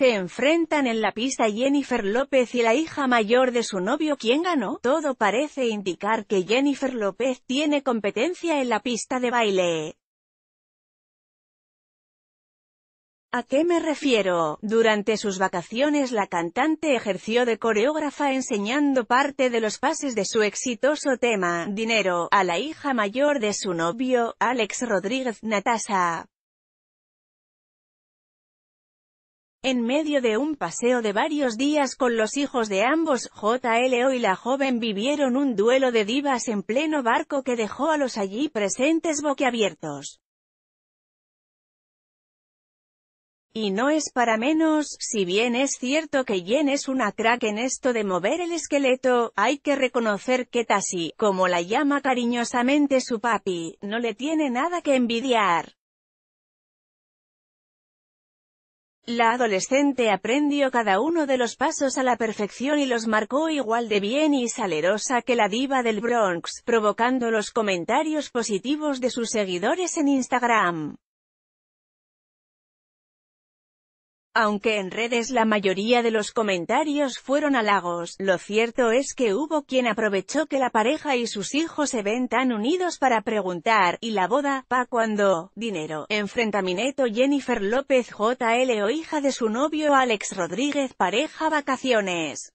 Se enfrentan en la pista Jennifer López y la hija mayor de su novio ¿Quién ganó. Todo parece indicar que Jennifer López tiene competencia en la pista de baile. ¿A qué me refiero? Durante sus vacaciones la cantante ejerció de coreógrafa enseñando parte de los pases de su exitoso tema, Dinero, a la hija mayor de su novio, Alex Rodríguez natasha. En medio de un paseo de varios días con los hijos de ambos, JLO y la joven vivieron un duelo de divas en pleno barco que dejó a los allí presentes boquiabiertos. Y no es para menos, si bien es cierto que Jen es una crack en esto de mover el esqueleto, hay que reconocer que Tasi, como la llama cariñosamente su papi, no le tiene nada que envidiar. La adolescente aprendió cada uno de los pasos a la perfección y los marcó igual de bien y salerosa que la diva del Bronx, provocando los comentarios positivos de sus seguidores en Instagram. Aunque en redes la mayoría de los comentarios fueron halagos, lo cierto es que hubo quien aprovechó que la pareja y sus hijos se ven tan unidos para preguntar, ¿y la boda, pa cuando? Dinero. Enfrentamiento Jennifer López JL o hija de su novio Alex Rodríguez pareja vacaciones.